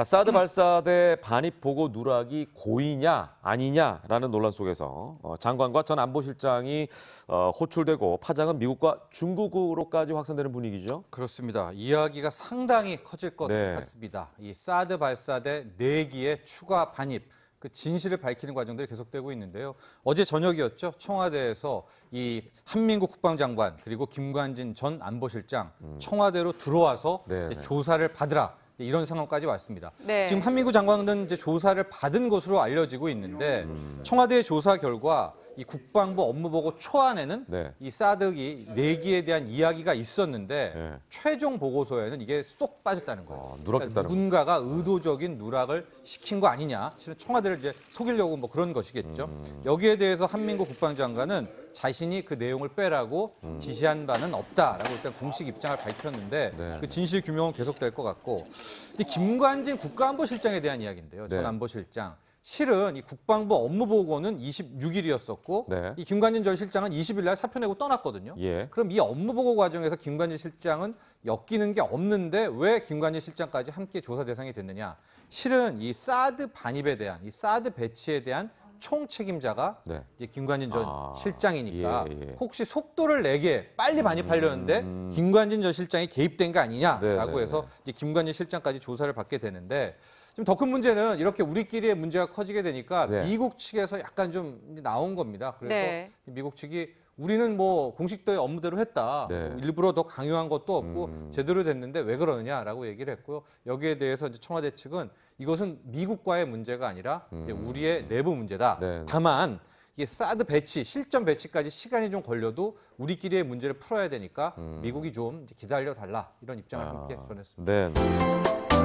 자, 사드 발사대 반입 보고 누락이 고의냐 아니냐라는 논란 속에서 어, 장관과 전 안보실장이 어, 호출되고 파장은 미국과 중국으로까지 확산되는 분위기죠. 그렇습니다. 이야기가 상당히 커질 것 네. 같습니다. 이 사드 발사대 4기의 추가 반입 그 진실을 밝히는 과정들이 계속되고 있는데요. 어제 저녁이었죠. 청와대에서 이 한민국 국방장관 그리고 김관진 전 안보실장 음. 청와대로 들어와서 네. 네. 조사를 받으라. 네, 이런 상황까지 왔습니다. 네. 지금 한민구 장관은 이제 조사를 받은 것으로 알려지고 있는데 음. 청와대 의 조사 결과 이 국방부 업무보고 초안에는 네. 이 사드기 내기에 대한 이야기가 있었는데 네. 최종 보고서에는 이게 쏙 빠졌다는 거예요. 아, 누락했다는 그러니까 누군가가 의도적인 누락을 시킨 거 아니냐. 실은 청와대를 이제 속이려고 뭐 그런 것이겠죠. 음. 여기에 대해서 한민구 국방장관은 자신이 그 내용을 빼라고 음. 지시한 바는 없다라고 일단 공식 입장을 밝혔는데 네. 그 진실 규명은 계속될 것 같고 근데 김관진 국가안보실장에 대한 이야기인데요. 전 네. 안보실장. 실은 이 국방부 업무 보고는 26일이었었고 네. 이 김관진 전 실장은 20일 날 사표 내고 떠났거든요. 예. 그럼 이 업무 보고 과정에서 김관진 실장은 엮이는 게 없는데 왜 김관진 실장까지 함께 조사 대상이 됐느냐? 실은 이 사드 반입에 대한 이 사드 배치에 대한 총 책임자가 네. 이제 김관진 전 아, 실장이니까 예, 예. 혹시 속도를 내게 빨리 반입하려는데 음, 음. 김관진 전 실장이 개입된 거 아니냐라고 네, 네, 네, 해서 이제 김관진 실장까지 조사를 받게 되는데 지금 더큰 문제는 이렇게 우리끼리의 문제가 커지게 되니까 네. 미국 측에서 약간 좀 나온 겁니다. 그래서 미국 측이 우리는 뭐공식대의 업무대로 했다. 네. 일부러 더 강요한 것도 없고 음. 제대로 됐는데 왜 그러느냐라고 얘기를 했고요. 여기에 대해서 이제 청와대 측은 이것은 미국과의 문제가 아니라 음. 우리의 내부 문제다. 네. 다만 이게 사드 배치, 실전 배치까지 시간이 좀 걸려도 우리끼리의 문제를 풀어야 되니까 음. 미국이 좀 기다려 달라 이런 입장을 아. 함께 전했습니다. 네.